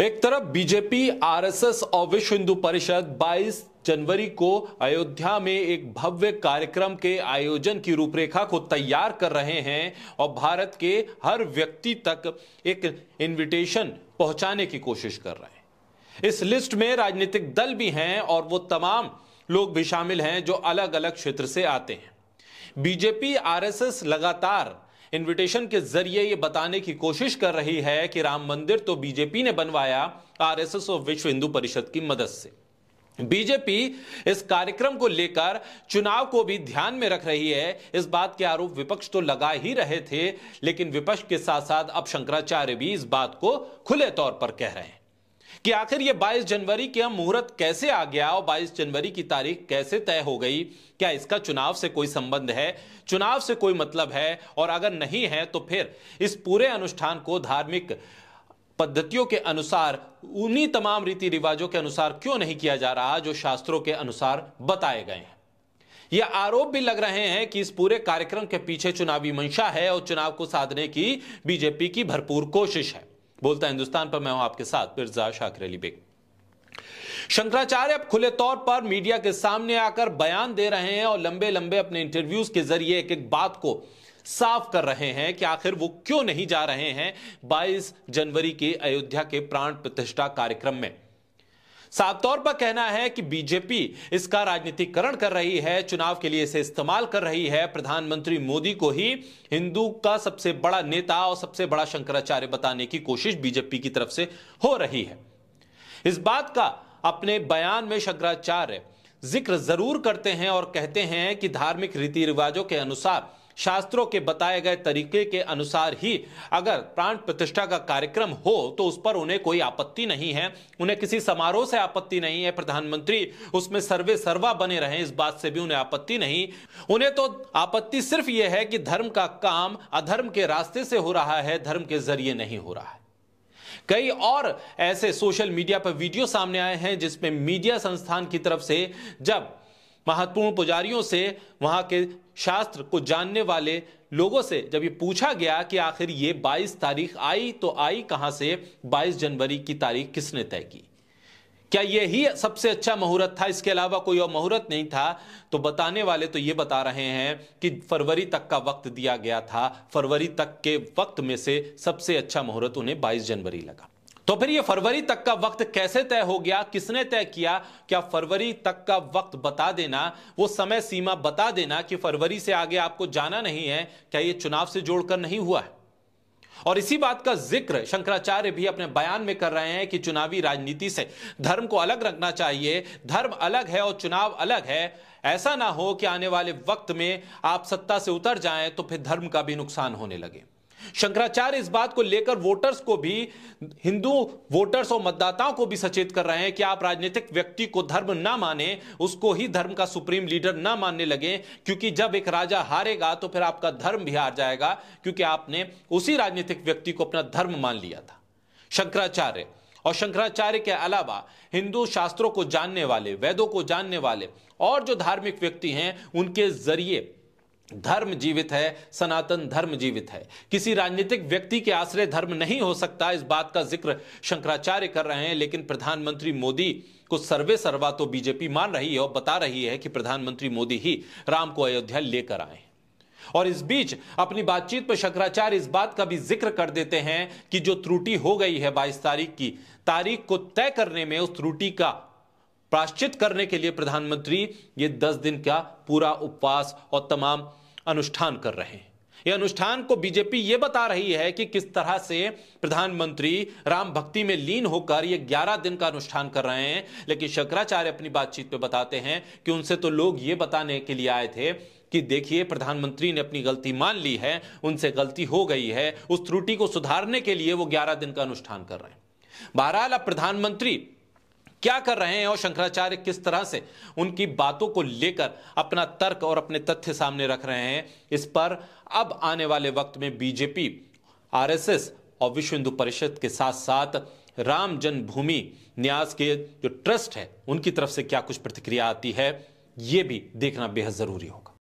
एक तरफ BJP RSS और विश्व हिंदू परिषद 22 जनवरी को अयोध्या में एक भव्य कार्यक्रम के आयोजन की रूपरेखा को तैयार कर रहे हैं और भारत के हर व्यक्ति तक एक इनविटेशन पहुंचाने की कोशिश कर रहे हैं इस लिस्ट में राजनीतिक दल भी हैं और वो तमाम लोग भी शामिल हैं जो अलग अलग क्षेत्र से आते हैं बीजेपी आरएसएस लगातार इनविटेशन के जरिए ये बताने की कोशिश कर रही है कि राम मंदिर तो बीजेपी ने बनवाया आरएसएस और विश्व हिंदू परिषद की मदद से बीजेपी इस कार्यक्रम को लेकर चुनाव को भी ध्यान में रख रही है इस बात के आरोप विपक्ष तो लगा ही रहे थे लेकिन विपक्ष के साथ साथ अब शंकराचार्य भी इस बात को खुले तौर पर कह रहे हैं कि आखिर ये 22 जनवरी के मुहूर्त कैसे आ गया और 22 जनवरी की तारीख कैसे तय हो गई क्या इसका चुनाव से कोई संबंध है चुनाव से कोई मतलब है और अगर नहीं है तो फिर इस पूरे अनुष्ठान को धार्मिक पद्धतियों के अनुसार उन्हीं तमाम रीति रिवाजों के अनुसार क्यों नहीं किया जा रहा जो शास्त्रों के अनुसार बताए गए हैं यह आरोप भी लग रहे हैं कि इस पूरे कार्यक्रम के पीछे चुनावी मंशा है और चुनाव को साधने की बीजेपी की भरपूर कोशिश है बोलता हिंदुस्तान पर मैं हूं आपके साथ मिर्जा शाकर अली बेग शंकराचार्य अब खुले तौर पर मीडिया के सामने आकर बयान दे रहे हैं और लंबे लंबे अपने इंटरव्यूज के जरिए एक एक बात को साफ कर रहे हैं कि आखिर वो क्यों नहीं जा रहे हैं 22 जनवरी के अयोध्या के प्राण प्रतिष्ठा कार्यक्रम में साफ तौर पर कहना है कि बीजेपी इसका राजनीतिकरण कर रही है चुनाव के लिए इसे इस्तेमाल कर रही है प्रधानमंत्री मोदी को ही हिंदू का सबसे बड़ा नेता और सबसे बड़ा शंकराचार्य बताने की कोशिश बीजेपी की तरफ से हो रही है इस बात का अपने बयान में शंकराचार्य जिक्र जरूर करते हैं और कहते हैं कि धार्मिक रीति रिवाजों के अनुसार शास्त्रों के बताए गए तरीके के अनुसार ही अगर प्राण प्रतिष्ठा का कार्यक्रम हो तो उस पर उन्हें कोई आपत्ति नहीं है उन्हें किसी समारोह से आपत्ति नहीं है प्रधानमंत्री उसमें सर्वे सर्वा बने रहे इस बात से भी उन्हें आपत्ति नहीं उन्हें तो आपत्ति सिर्फ यह है कि धर्म का काम अधर्म के रास्ते से हो रहा है धर्म के जरिए नहीं हो रहा है कई और ऐसे सोशल मीडिया पर वीडियो सामने आए हैं जिसमें मीडिया संस्थान की तरफ से जब महत्वपूर्ण पुजारियों से वहां के शास्त्र को जानने वाले लोगों से जब ये पूछा गया कि आखिर ये 22 तारीख आई तो आई कहां से 22 जनवरी की तारीख किसने तय की क्या ये ही सबसे अच्छा मुहूर्त था इसके अलावा कोई और मुहूर्त नहीं था तो बताने वाले तो ये बता रहे हैं कि फरवरी तक का वक्त दिया गया था फरवरी तक के वक्त में से सबसे अच्छा मुहूर्त उन्हें 22 जनवरी लगा तो फिर ये फरवरी तक का वक्त कैसे तय हो गया किसने तय किया क्या फरवरी तक का वक्त बता देना वो समय सीमा बता देना कि फरवरी से आगे आपको जाना नहीं है क्या ये चुनाव से जोड़कर नहीं हुआ है और इसी बात का जिक्र शंकराचार्य भी अपने बयान में कर रहे हैं कि चुनावी राजनीति से धर्म को अलग रखना चाहिए धर्म अलग है और चुनाव अलग है ऐसा ना हो कि आने वाले वक्त में आप सत्ता से उतर जाएं तो फिर धर्म का भी नुकसान होने लगे शंकराचार्य इस बात को लेकर वोटर्स को भी हिंदू वोटर्स और मतदाताओं को भी सचेत कर रहे हैं कि आप राजनीतिक व्यक्ति को धर्म ना माने उसको ही धर्म का सुप्रीम लीडर ना मानने लगे क्योंकि जब एक राजा हारेगा तो फिर आपका धर्म भी हार जाएगा क्योंकि आपने उसी राजनीतिक व्यक्ति को अपना धर्म मान लिया था शंकराचार्य और शंकराचार्य के अलावा हिंदू शास्त्रों को जानने वाले वेदों को जानने वाले और जो धार्मिक व्यक्ति हैं उनके जरिए धर्म जीवित है सनातन धर्म जीवित है किसी राजनीतिक व्यक्ति के आश्रय धर्म नहीं हो सकता इस बात का जिक्र शंकराचार्य कर रहे हैं लेकिन प्रधानमंत्री मोदी को सर्वे सर्वा तो बीजेपी मान रही है और बता रही है कि प्रधानमंत्री मोदी ही राम को अयोध्या लेकर आए और इस बीच अपनी बातचीत पर शंकराचार्य इस बात का भी जिक्र कर देते हैं कि जो त्रुटि हो गई है बाईस तारीख की तारीख को तय करने में उस त्रुटि का प्राश्चित करने के लिए प्रधानमंत्री ये दस दिन का पूरा उपवास और तमाम अनुष्ठान कर रहे हैं ये अनुष्ठान को बीजेपी ये बता रही है कि किस तरह से प्रधानमंत्री राम भक्ति में लीन होकर ये 11 दिन का अनुष्ठान कर रहे हैं लेकिन शंकराचार्य अपनी बातचीत में बताते हैं कि उनसे तो लोग ये बताने के लिए आए थे कि देखिए प्रधानमंत्री ने अपनी गलती मान ली है उनसे गलती हो गई है उस त्रुटि को सुधारने के लिए वो ग्यारह दिन का अनुष्ठान कर रहे हैं बहरहाल अब प्रधानमंत्री क्या कर रहे हैं और शंकराचार्य किस तरह से उनकी बातों को लेकर अपना तर्क और अपने तथ्य सामने रख रहे हैं इस पर अब आने वाले वक्त में बीजेपी आरएसएस और विश्व हिंदू परिषद के साथ साथ राम जन्मभूमि न्यास के जो ट्रस्ट है उनकी तरफ से क्या कुछ प्रतिक्रिया आती है ये भी देखना बेहद जरूरी होगा